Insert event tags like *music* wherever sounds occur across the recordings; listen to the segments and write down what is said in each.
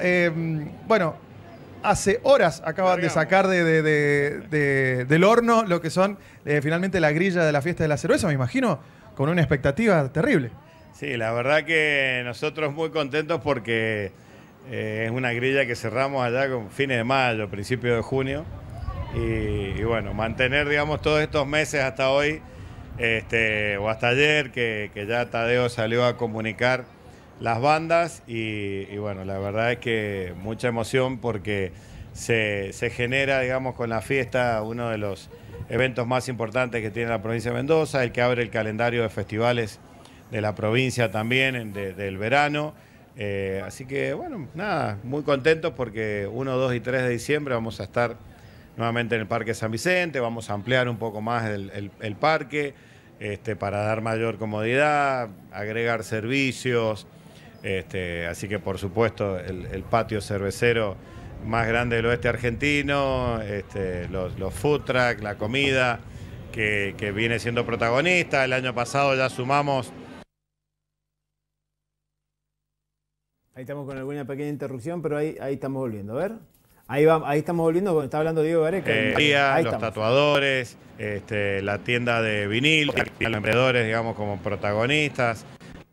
Em, bueno, hace horas acaban de sacar del horno lo que son eh, finalmente la grilla de la fiesta de la cerveza, me imagino, con una expectativa terrible. Sí, la verdad que nosotros muy contentos porque eh, es una grilla que cerramos allá con fines de mayo, principio de junio. Y, bueno, mantener, digamos, todos estos meses hasta hoy, este, o hasta ayer, que ya Tadeo salió a comunicar las bandas y, bueno, la verdad es que mucha emoción porque se, genera, digamos, con la fiesta uno de los eventos más importantes que tiene la provincia de Mendoza, el que abre el calendario de festivales de la provincia también, del verano. Eh, así que bueno, nada, muy contentos porque 1, 2 y 3 de diciembre vamos a estar nuevamente en el Parque San Vicente, vamos a ampliar un poco más el, el parque este, para dar mayor comodidad, agregar servicios. Este, así que por supuesto el, patio cervecero más grande del oeste argentino, este, los, los, food la comida, que, viene siendo protagonista. El año pasado ya sumamos Ahí estamos con alguna pequeña interrupción, pero ahí, estamos volviendo. A ver. Ahí, ahí estamos volviendo, está hablando Diego Gareca. Eh, los tatuadores, este, la tienda de vinil, los emprendedores, digamos, como protagonistas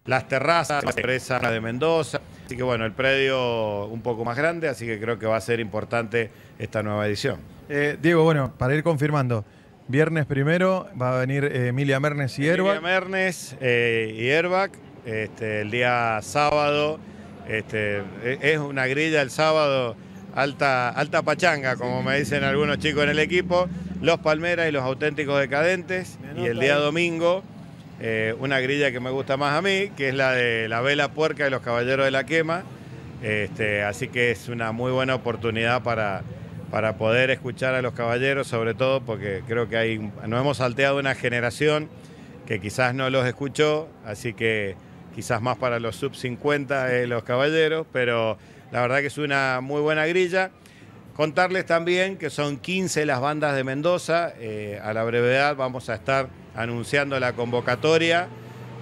las terrazas, la empresa de Mendoza. Así que bueno, el predio un poco más grande, así que creo que va a ser importante esta nueva edición. Eh, Diego, bueno, para ir confirmando, viernes primero va a venir eh, Emilia Mernes y Herbac. Emilia Mernes eh, y Erbac, este, el día sábado, este, e, es una grilla el sábado alta, alta pachanga, como me dicen algunos chicos en el equipo, los Palmeras y los auténticos decadentes, y el día domingo... Eh, una grilla que me gusta más a mí, que es la de la vela puerca de los caballeros de la quema. Este, así que es una muy buena oportunidad para, para poder escuchar a los caballeros, sobre todo porque creo que hay, nos hemos salteado una generación que quizás no los escuchó, así que quizás más para los sub 50 eh, los caballeros, pero la verdad que es una muy buena grilla. Contarles también que son 15 las bandas de Mendoza, eh, a la brevedad vamos a estar anunciando la convocatoria,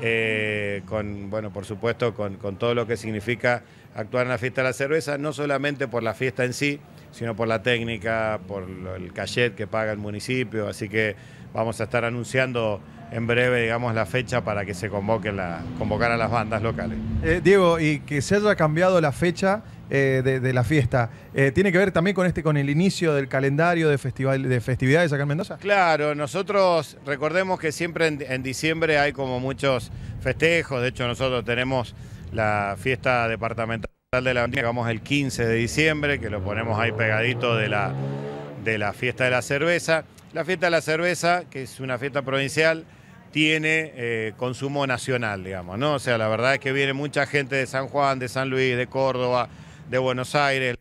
eh, con, bueno, por supuesto, con, todo lo que significa actuar en la fiesta de la cerveza, no solamente por la fiesta en sí, sino por la técnica, por el cachet que paga el municipio, así que vamos a estar anunciando en breve, digamos, la fecha para que se convoquen la, convocar a las bandas locales. Eh, Diego, y que se haya cambiado la fecha eh, de, la fiesta. Eh, ¿Tiene que ver también con este, con el inicio del calendario de, festival, de festividades acá en Mendoza? Claro, nosotros recordemos que siempre en, diciembre hay como muchos festejos. De hecho, nosotros tenemos la fiesta departamental de la digamos el 15 de diciembre, que lo ponemos ahí pegadito de la, de la fiesta de la cerveza. La fiesta de la cerveza, que es una fiesta provincial, tiene eh, consumo nacional, digamos, ¿no? O sea, la verdad es que viene mucha gente de San Juan, de San Luis, de Córdoba, de Buenos Aires.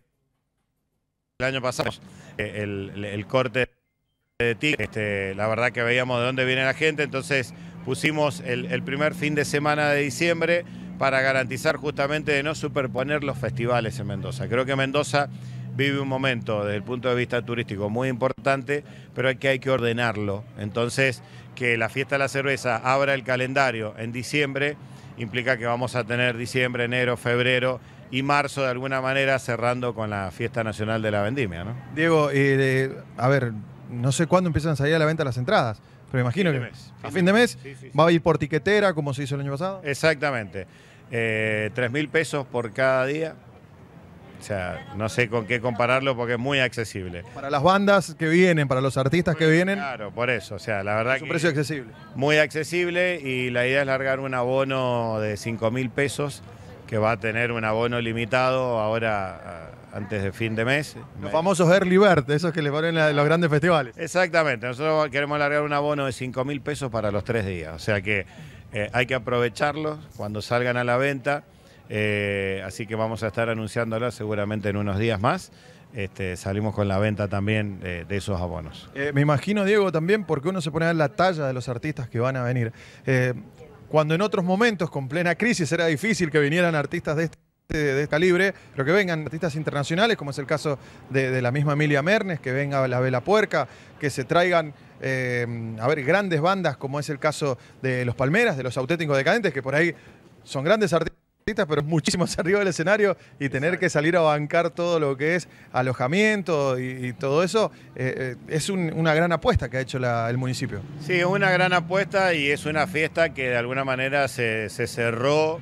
El año pasado, eh, el, corte de tic este, la verdad que veíamos de dónde viene la gente, entonces pusimos el, primer fin de semana de diciembre para garantizar justamente de no superponer los festivales en Mendoza. Creo que Mendoza vive un momento desde el punto de vista turístico muy importante, pero hay que, hay que ordenarlo. Entonces, que la fiesta de la cerveza abra el calendario en diciembre implica que vamos a tener diciembre, enero, febrero y marzo de alguna manera cerrando con la fiesta nacional de la vendimia, ¿no? Diego, a ver, no sé cuándo empiezan a salir a la venta las entradas, pero imagino que a fin de mes, va a ir por tiquetera como se hizo el año pasado. Exactamente. Eh, tres mil pesos por cada día. O sea, no sé con qué compararlo porque es muy accesible. Para las bandas que vienen, para los artistas que vienen. Claro, por eso. O sea, la verdad es un precio accesible. Muy accesible y la idea es largar un abono de 5 mil pesos que va a tener un abono limitado ahora antes de fin de mes. Los famosos Early Bird, esos que le ponen en los grandes festivales. Exactamente, nosotros queremos largar un abono de 5 mil pesos para los tres días, o sea que eh, hay que aprovecharlos cuando salgan a la venta, eh, así que vamos a estar anunciándolo seguramente en unos días más. Este, salimos con la venta también eh, de esos abonos. me imagino, Diego, también porque uno se pone a ver la talla de los artistas que van a venir cuando en otros momentos, con plena crisis, era difícil que vinieran artistas de este libre, este calibre, pero que vengan artistas internacionales, como es el caso de, la misma Emilia Mernes, que venga la Vela Puerca, que se traigan, eh, a ver, grandes bandas, como es el caso de Los Palmeras, de Los Auténticos Decadentes, que por ahí son grandes artistas pero muchísimo *laughs* arriba del escenario y tener que salir a bancar todo lo que es alojamiento y, todo eso, eh, eh, es una gran apuesta que ha hecho el municipio. Sí, una gran apuesta y es una fiesta que de alguna manera se, cerró.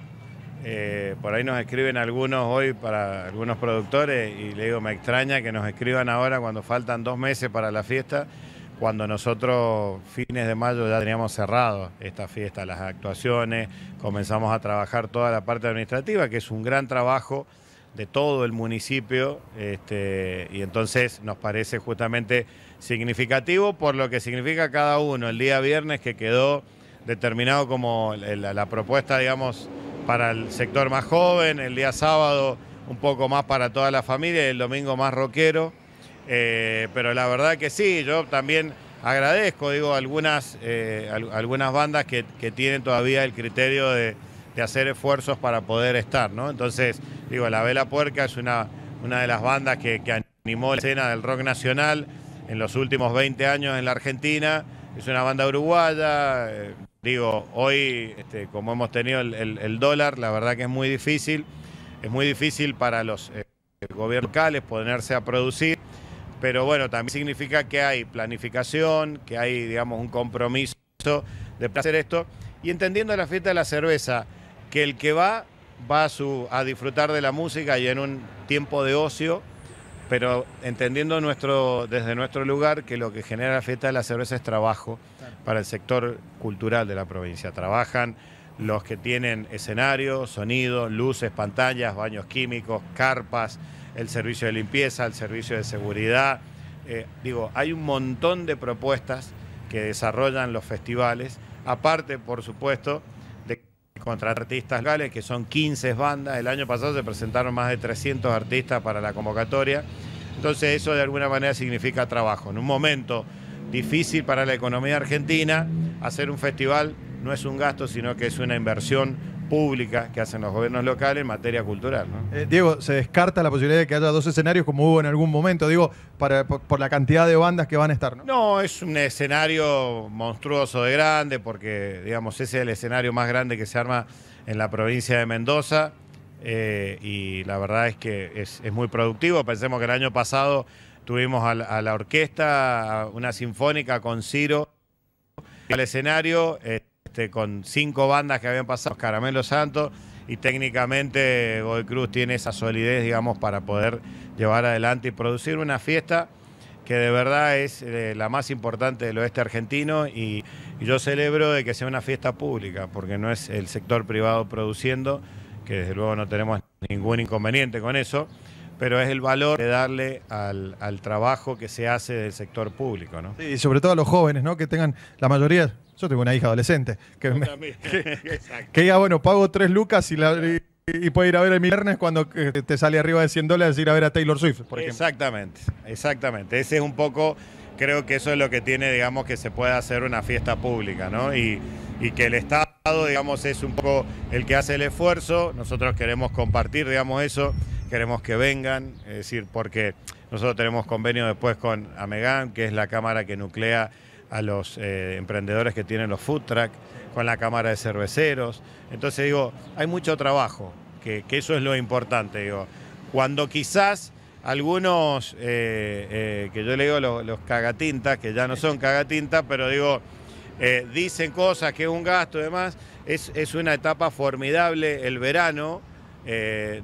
Eh, por ahí nos escriben algunos hoy para algunos productores y le digo, me extraña que nos escriban ahora cuando faltan dos meses para la fiesta cuando nosotros fines de mayo ya teníamos cerrado esta fiesta, las actuaciones, comenzamos a trabajar toda la parte administrativa, que es un gran trabajo de todo el municipio, este, y entonces nos parece justamente significativo por lo que significa cada uno. El día viernes que quedó determinado como la, propuesta, digamos, para el sector más joven, el día sábado un poco más para toda la familia y el domingo más rockero eh, pero la verdad que sí, yo también agradezco, digo, algunas, eh, algunas bandas que, tienen todavía el criterio de, hacer esfuerzos para poder estar, ¿no? Entonces, digo, La Vela Puerca es una, una de las bandas que, animó la escena del rock nacional en los últimos 20 años en la Argentina. Es una banda uruguaya. Eh, digo, hoy, este, como hemos tenido el, dólar, la verdad que es muy difícil. Es muy difícil para los gobiernos locales ponerse a producir pero bueno, también significa que hay planificación, que hay, digamos, un compromiso de hacer esto. Y entendiendo la fiesta de la cerveza, que el que va va a, disfrutar de la música y en un tiempo de ocio, pero entendiendo nuestro, desde nuestro lugar que lo que genera la fiesta de la cerveza es trabajo para el sector cultural de la provincia. Trabajan los que tienen escenario, sonido, luces, pantallas, baños químicos, carpas el servicio de limpieza, el servicio de seguridad. Eh, digo, hay un montón de propuestas que desarrollan los festivales, aparte, por supuesto, de contratar artistas locales, que son 15 bandas. El año pasado se presentaron más de 300 artistas para la convocatoria. Entonces eso de alguna manera significa trabajo. En un momento difícil para la economía argentina, hacer un festival no es un gasto, sino que es una inversión que hacen los gobiernos locales en materia cultural. Eh, Diego, se descarta la posibilidad de que haya dos escenarios como hubo en algún momento, digo, para, por, la cantidad de bandas que van a estar, ¿no? No, es un escenario monstruoso de grande, porque, digamos, ese es el escenario más grande que se arma en la provincia de Mendoza. Eh, y la verdad es que es, muy productivo. Pensemos que el año pasado tuvimos a la, orquesta, una sinfónica con Ciro, El escenario. Eh, este, con cinco bandas que habían pasado, Caramelo Santos, y técnicamente Goy Cruz tiene esa solidez, digamos, para poder llevar adelante y producir una fiesta que de verdad es eh, la más importante del oeste argentino y, yo celebro de que sea una fiesta pública, porque no es el sector privado produciendo, que desde luego no tenemos ningún inconveniente con eso, pero es el valor de darle al, trabajo que se hace del sector público. y sobre todo a los jóvenes, ¿no? que tengan la mayoría yo tengo una hija adolescente que, me, *laughs* que, bueno, pago tres lucas y, puede ir a ver el viernes cuando eh, te sale arriba de 100 dólares ir a ver a Taylor Swift, por Exactamente, exactamente. Ese es un poco, creo que eso es lo que tiene, digamos, que se pueda hacer una fiesta pública, ¿no? Y, y que el Estado, digamos, es un poco el que hace el esfuerzo. Nosotros queremos compartir, digamos, eso. Queremos que vengan, es decir, porque nosotros tenemos convenio después con Amegan, que es la cámara que nuclea a los eh, emprendedores que tienen los food truck, con la Cámara de Cerveceros. Entonces digo, hay mucho trabajo, que, eso es lo importante. Digo, cuando quizás algunos, eh, eh, que yo le digo los, los, cagatintas, que ya no son cagatintas, pero digo, dicen cosas que es un gasto y demás, es, es una etapa formidable el verano.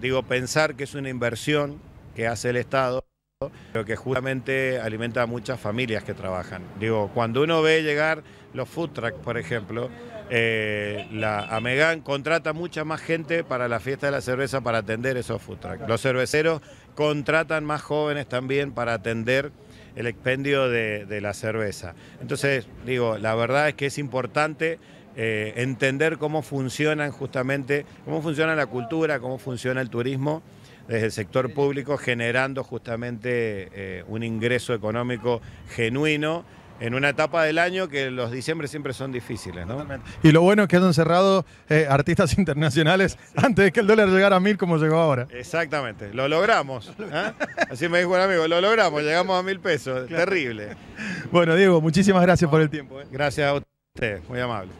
digo, pensar que es una inversión que hace el Estado pero que justamente alimenta a muchas familias que trabajan. Digo, cuando uno ve llegar los food trucks, por ejemplo, eh, la Amegan contrata mucha más gente para la fiesta de la cerveza para atender esos food trucks. Los cerveceros contratan más jóvenes también para atender el expendio de, la cerveza. Entonces, digo, la verdad es que es importante eh, entender cómo funcionan justamente, cómo funciona la cultura, cómo funciona el turismo desde el sector público generando justamente eh, un ingreso económico genuino en una etapa del año que los diciembre siempre son difíciles, Y lo bueno es que han cerrado eh, artistas *laughs* internacionales antes de que el dólar llegara a mil como llegó ahora. Exactamente, lo logramos. ¿eh? Así me dijo un amigo, lo logramos, llegamos a mil pesos, terrible. Bueno, Diego, muchísimas gracias por el tiempo. Gracias a usted, muy amable.